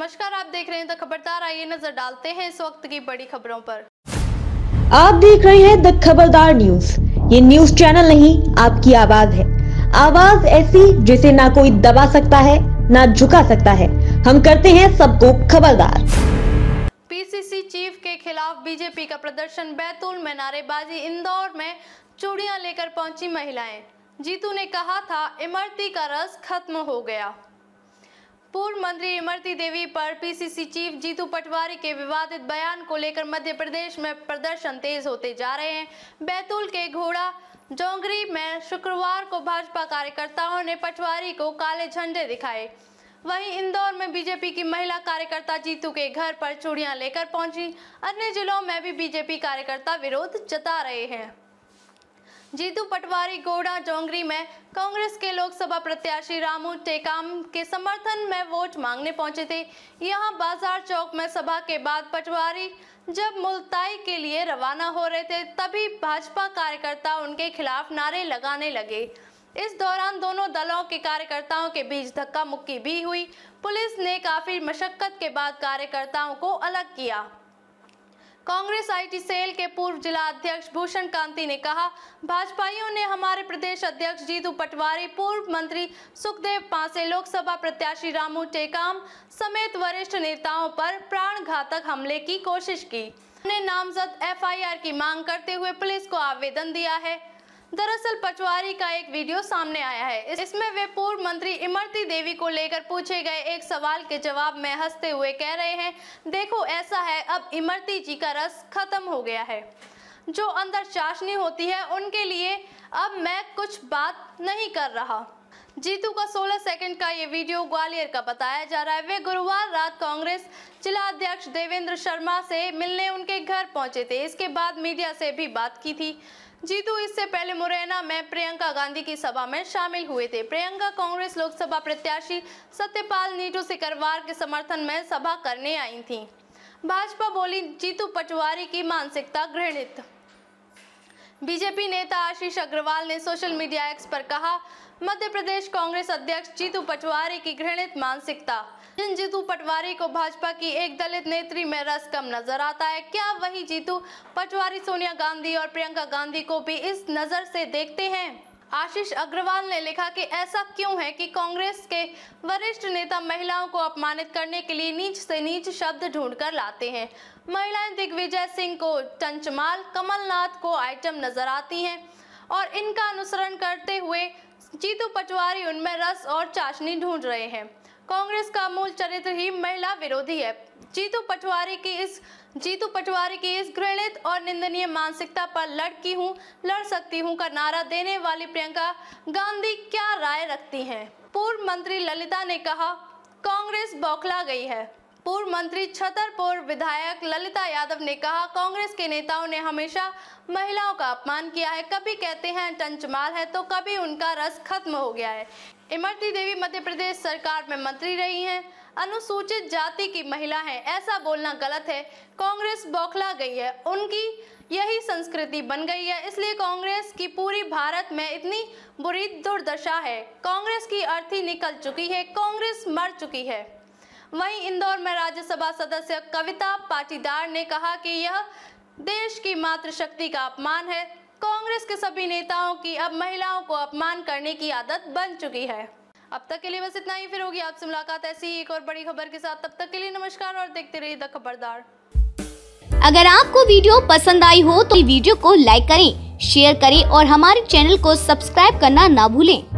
नमस्कार आप देख रहे हैं द खबरदार आइए नजर डालते हैं इस वक्त की बड़ी खबरों पर आप देख रहे हैं द खबरदार न्यूज ये न्यूज चैनल नहीं आपकी आवाज है आवाज ऐसी जिसे ना कोई दबा सकता है ना झुका सकता है हम करते हैं सबको खबरदार पीसीसी चीफ के खिलाफ बीजेपी का प्रदर्शन बैतूल में नारेबाजी इंदौर में चूड़िया लेकर पहुंची महिलाएं जीतू ने कहा था इमरती का रस खत्म हो गया पूर्व मंत्री इमरती देवी पर पीसीसी चीफ जीतू पटवारी के विवादित बयान को लेकर मध्य प्रदेश में प्रदर्शन तेज होते जा रहे हैं बैतूल के घोड़ा जोंगरी में शुक्रवार को भाजपा कार्यकर्ताओं ने पटवारी को काले झंडे दिखाए वहीं इंदौर में बीजेपी की महिला कार्यकर्ता जीतू के घर पर चूड़ियां लेकर पहुंची अन्य जिलों में भी बीजेपी कार्यकर्ता विरोध जता रहे हैं जीतू पटवारी गोड़ा जोंगरी में कांग्रेस के लोकसभा प्रत्याशी रामू टेकाम के समर्थन में वोट मांगने पहुंचे थे यहां बाजार चौक में सभा के बाद पटवारी जब मुलताई के लिए रवाना हो रहे थे तभी भाजपा कार्यकर्ता उनके खिलाफ नारे लगाने लगे इस दौरान दोनों दलों के कार्यकर्ताओं के बीच धक्का मुक्की भी हुई पुलिस ने काफी मशक्कत के बाद कार्यकर्ताओं को अलग किया कांग्रेस आईटी सेल के पूर्व जिला अध्यक्ष भूषण कांति ने कहा भाजपाइयों ने हमारे प्रदेश अध्यक्ष जीतू पटवारी पूर्व मंत्री सुखदेव पांसे लोकसभा प्रत्याशी रामू टेकाम समेत वरिष्ठ नेताओं पर प्राण घातक हमले की कोशिश की ने नामजद एफआईआर की मांग करते हुए पुलिस को आवेदन दिया है दरअसल पचवारी का एक वीडियो सामने आया है इसमें वे पूर्व मंत्री इमरती देवी को लेकर पूछे गए एक सवाल के जवाब में हंसते हुए कह रहे हैं देखो ऐसा है अब इमरती जी का रस खत्म हो गया है जो अंदर चाशनी होती है उनके लिए अब मैं कुछ बात नहीं कर रहा जीतू का 16 सेकंड का ये वीडियो ग्वालियर का बताया जा रहा है वे गुरुवार रात कांग्रेस जिला अध्यक्ष देवेंद्र शर्मा से मिलने उनके घर पहुंचे थे इसके बाद मीडिया से भी बात की थी जीतू इससे पहले मुरैना में प्रियंका गांधी की सभा में शामिल हुए थे प्रियंका कांग्रेस लोकसभा प्रत्याशी सत्यपाल नीटू सिकरवार के समर्थन में सभा करने आई थी भाजपा बोली जीतू पटवारी की मानसिकता घृणित बीजेपी नेता आशीष अग्रवाल ने सोशल मीडिया एक्स पर कहा मध्य प्रदेश कांग्रेस अध्यक्ष जीतू पटवारी की घृणित मानसिकता जिन जीतू पटवारी को भाजपा की एक दलित नेत्री में रस कम नजर आता है क्या वही जीतू पटवारी सोनिया गांधी और प्रियंका गांधी को भी इस नजर से देखते हैं आशीष अग्रवाल ने लिखा कि ऐसा क्यों है कि कांग्रेस के वरिष्ठ नेता महिलाओं को अपमानित करने के लिए नीच से नीच शब्द ढूंढकर लाते हैं महिलाएं दिग्विजय सिंह को टंचमाल कमलनाथ को आइटम नजर आती हैं और इनका अनुसरण करते हुए जीतू पटवारी उनमें रस और चाशनी ढूंढ रहे हैं कांग्रेस का मूल चरित्र ही महिला विरोधी है जीतू पटवारी की इस जीतू पटवारी की इस घृणित और निंदनीय मानसिकता पर लड़की हूँ लड़ सकती हूँ का नारा देने वाली प्रियंका गांधी क्या राय रखती हैं पूर्व मंत्री ललिता ने कहा कांग्रेस बौखला गई है पूर्व मंत्री छतरपुर विधायक ललिता यादव ने कहा कांग्रेस के नेताओं ने हमेशा महिलाओं का अपमान किया है कभी कहते हैं टंचमाल है तो कभी उनका रस खत्म हो गया है इमरती देवी मध्य प्रदेश सरकार में मंत्री रही हैं अनुसूचित जाति की महिला हैं ऐसा बोलना गलत है कांग्रेस बौखला गई है उनकी यही संस्कृति बन गई है इसलिए कांग्रेस की पूरी भारत में इतनी बुरी दुर्दशा है कांग्रेस की अर्थी निकल चुकी है कांग्रेस मर चुकी है वहीं इंदौर में राज्यसभा सदस्य कविता पाटीदार ने कहा कि यह देश की मातृशक्ति का अपमान है कांग्रेस के सभी नेताओं की अब महिलाओं को अपमान करने की आदत बन चुकी है अब तक के लिए बस इतना ही फिर होगी आपसे मुलाकात ऐसी एक और बड़ी खबर के साथ तब तक के लिए नमस्कार और देखते रहिए द खबरदार अगर आपको वीडियो पसंद आई हो तो वीडियो को लाइक करें शेयर करें और हमारे चैनल को सब्सक्राइब करना ना भूलें